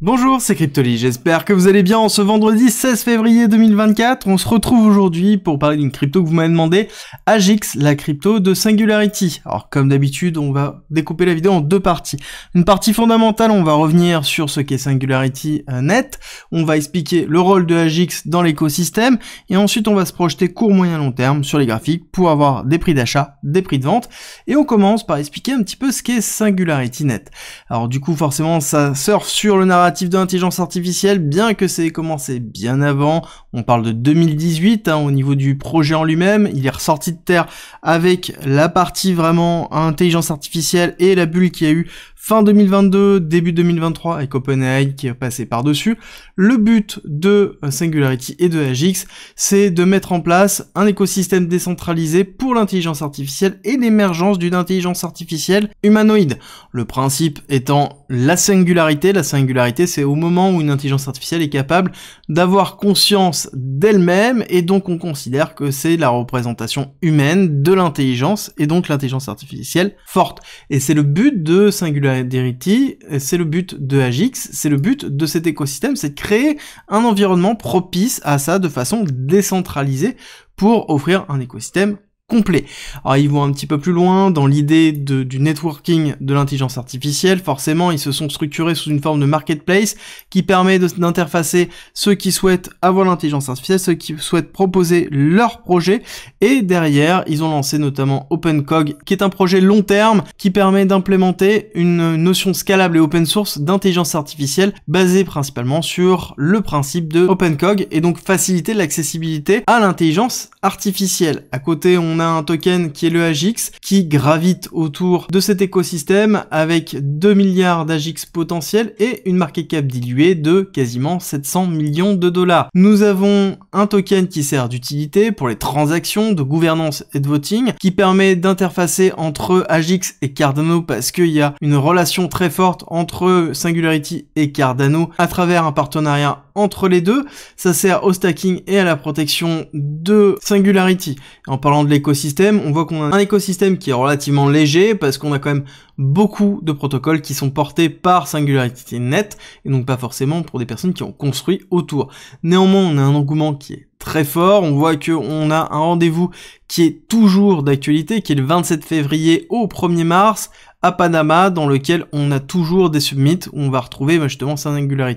Bonjour, c'est Cryptoly, j'espère que vous allez bien en ce vendredi 16 février 2024. On se retrouve aujourd'hui pour parler d'une crypto que vous m'avez demandé, AGIX, la crypto de Singularity. Alors comme d'habitude, on va découper la vidéo en deux parties. Une partie fondamentale, on va revenir sur ce qu'est Singularity euh, Net, on va expliquer le rôle de AGX dans l'écosystème, et ensuite on va se projeter court, moyen, long terme sur les graphiques pour avoir des prix d'achat, des prix de vente, et on commence par expliquer un petit peu ce qu'est Singularity Net. Alors du coup, forcément, ça surfe sur le narratif d'intelligence de l'intelligence artificielle, bien que c'est commencé bien avant. On parle de 2018 hein, au niveau du projet en lui-même. Il est ressorti de terre avec la partie vraiment intelligence artificielle et la bulle qui y a eu fin 2022, début 2023 avec OpenAI qui est passé par-dessus. Le but de euh, Singularity et de AGX, c'est de mettre en place un écosystème décentralisé pour l'intelligence artificielle et l'émergence d'une intelligence artificielle humanoïde. Le principe étant la singularité. La singularité, c'est au moment où une intelligence artificielle est capable d'avoir conscience d'elle-même et donc on considère que c'est la représentation humaine de l'intelligence et donc l'intelligence artificielle forte. Et c'est le but de Singularity Singularity, c'est le but de Agix, c'est le but de cet écosystème, c'est de créer un environnement propice à ça de façon décentralisée pour offrir un écosystème complet. Alors ils vont un petit peu plus loin dans l'idée du networking de l'intelligence artificielle. Forcément, ils se sont structurés sous une forme de marketplace qui permet d'interfacer ceux qui souhaitent avoir l'intelligence artificielle, ceux qui souhaitent proposer leur projet. Et derrière, ils ont lancé notamment OpenCog, qui est un projet long terme qui permet d'implémenter une notion scalable et open source d'intelligence artificielle basée principalement sur le principe de OpenCog et donc faciliter l'accessibilité à l'intelligence artificielle. À côté, on un token qui est le AGX qui gravite autour de cet écosystème avec 2 milliards d'AGX potentiels et une market cap diluée de quasiment 700 millions de dollars. Nous avons un token qui sert d'utilité pour les transactions de gouvernance et de voting qui permet d'interfacer entre AGX et Cardano parce qu'il y a une relation très forte entre Singularity et Cardano à travers un partenariat entre les deux. Ça sert au stacking et à la protection de Singularity. En parlant de l'écosystème, on voit qu'on a un écosystème qui est relativement léger parce qu'on a quand même beaucoup de protocoles qui sont portés par Singularity Net et donc pas forcément pour des personnes qui ont construit autour. Néanmoins, on a un engouement qui est très fort. On voit qu'on a un rendez-vous qui est toujours d'actualité, qui est le 27 février au 1er mars à Panama, dans lequel on a toujours des submits où on va retrouver sa bah, justement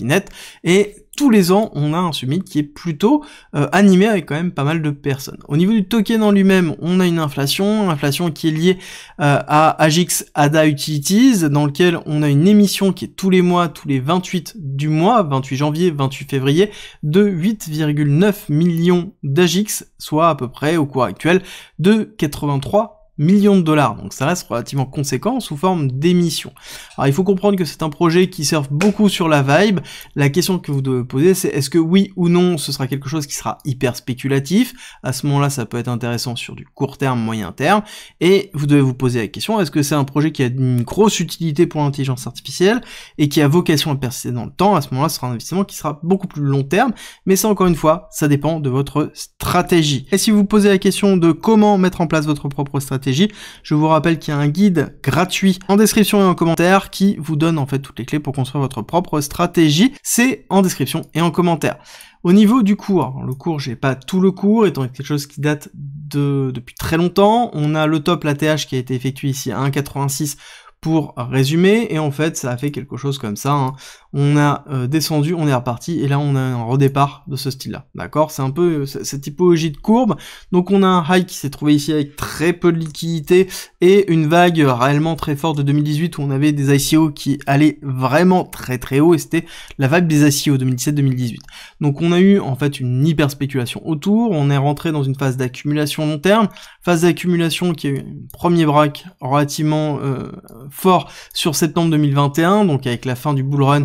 Net, et tous les ans, on a un summit qui est plutôt euh, animé avec quand même pas mal de personnes. Au niveau du token en lui-même, on a une inflation, inflation qui est liée euh, à Agix ADA Utilities, dans lequel on a une émission qui est tous les mois, tous les 28 du mois, 28 janvier, 28 février, de 8,9 millions d'Agix, soit à peu près au cours actuel de 83 millions de dollars, donc ça reste relativement conséquent sous forme d'émission. Alors il faut comprendre que c'est un projet qui surfe beaucoup sur la vibe. La question que vous devez poser c'est est-ce que oui ou non ce sera quelque chose qui sera hyper spéculatif À ce moment-là ça peut être intéressant sur du court terme, moyen terme, et vous devez vous poser la question est-ce que c'est un projet qui a une grosse utilité pour l'intelligence artificielle et qui a vocation à persister dans le temps À ce moment-là ce sera un investissement qui sera beaucoup plus long terme, mais ça encore une fois ça dépend de votre stratégie. Et si vous posez la question de comment mettre en place votre propre stratégie, je vous rappelle qu'il y a un guide gratuit en description et en commentaire qui vous donne en fait toutes les clés pour construire votre propre stratégie. C'est en description et en commentaire. Au niveau du cours, le cours, j'ai pas tout le cours, étant quelque chose qui date de, depuis très longtemps. On a le top, la qui a été effectué ici à 1,86 pour résumer, et en fait, ça a fait quelque chose comme ça. Hein on a euh, descendu, on est reparti, et là on a un redépart de ce style-là. D'accord C'est un peu euh, cette typologie de courbe. Donc on a un high qui s'est trouvé ici avec très peu de liquidité, et une vague réellement très forte de 2018 où on avait des ICO qui allaient vraiment très très haut, et c'était la vague des ICO 2017-2018. Donc on a eu en fait une hyper spéculation autour, on est rentré dans une phase d'accumulation long terme, phase d'accumulation qui a eu un premier break relativement euh, fort sur septembre 2021, donc avec la fin du bull run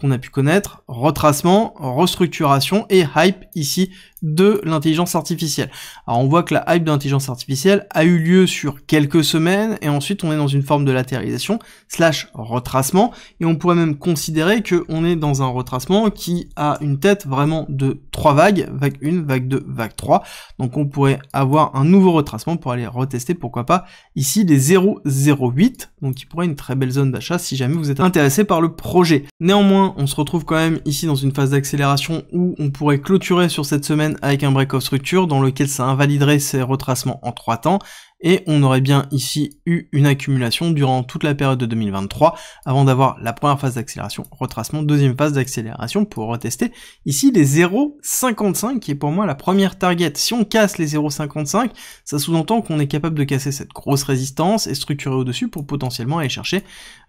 qu'on a pu connaître, retracement, restructuration et hype ici de l'intelligence artificielle. Alors on voit que la hype de l'intelligence artificielle a eu lieu sur quelques semaines et ensuite on est dans une forme de latéralisation slash retracement et on pourrait même considérer que on est dans un retracement qui a une tête vraiment de trois vagues, vague 1, vague 2, vague 3. Donc on pourrait avoir un nouveau retracement pour aller retester pourquoi pas ici les 0,08 donc qui pourrait être une très belle zone d'achat si jamais vous êtes intéressé par le projet. Néanmoins on se retrouve quand même ici dans une phase d'accélération où on pourrait clôturer sur cette semaine avec un break of structure dans lequel ça invaliderait ses retracements en trois temps et on aurait bien ici eu une accumulation durant toute la période de 2023 avant d'avoir la première phase d'accélération, retracement, deuxième phase d'accélération pour retester ici les 0,55 qui est pour moi la première target. Si on casse les 0,55, ça sous-entend qu'on est capable de casser cette grosse résistance et structurer au-dessus pour potentiellement aller chercher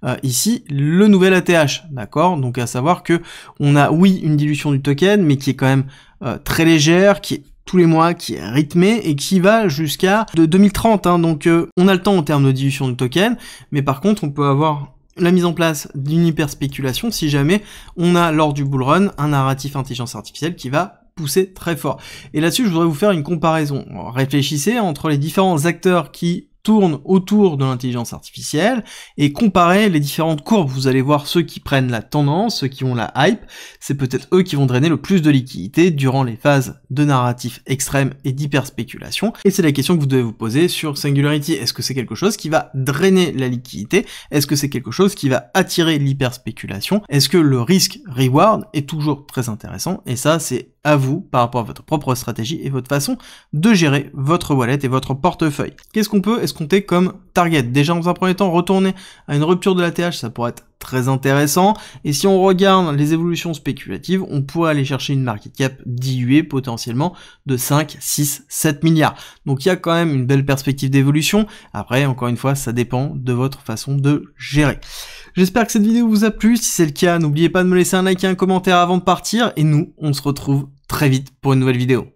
euh, ici le nouvel ATH, d'accord Donc à savoir que on a oui une dilution du token mais qui est quand même euh, très légère, qui est tous les mois, qui est rythmé et qui va jusqu'à 2030. Hein. donc euh, on a le temps en termes de dilution du token, mais par contre on peut avoir la mise en place d'une hyper spéculation si jamais on a lors du bull run un narratif intelligence artificielle qui va pousser très fort. Et là-dessus, je voudrais vous faire une comparaison. Réfléchissez entre les différents acteurs qui tourne autour de l'intelligence artificielle et comparer les différentes courbes. Vous allez voir ceux qui prennent la tendance, ceux qui ont la hype, c'est peut-être eux qui vont drainer le plus de liquidité durant les phases de narratif extrême et d'hyperspéculation. Et c'est la question que vous devez vous poser sur Singularity. Est-ce que c'est quelque chose qui va drainer la liquidité Est-ce que c'est quelque chose qui va attirer l'hyperspéculation Est-ce que le risque reward est toujours très intéressant Et ça, c'est à vous par rapport à votre propre stratégie et votre façon de gérer votre wallet et votre portefeuille. Qu'est-ce qu'on peut escompter comme target Déjà dans un premier temps, retourner à une rupture de la TH, ça pourrait être très intéressant. Et si on regarde les évolutions spéculatives, on pourrait aller chercher une market cap diluée potentiellement de 5, 6, 7 milliards. Donc il y a quand même une belle perspective d'évolution. Après, encore une fois, ça dépend de votre façon de gérer. J'espère que cette vidéo vous a plu. Si c'est le cas, n'oubliez pas de me laisser un like et un commentaire avant de partir. Et nous, on se retrouve très vite pour une nouvelle vidéo.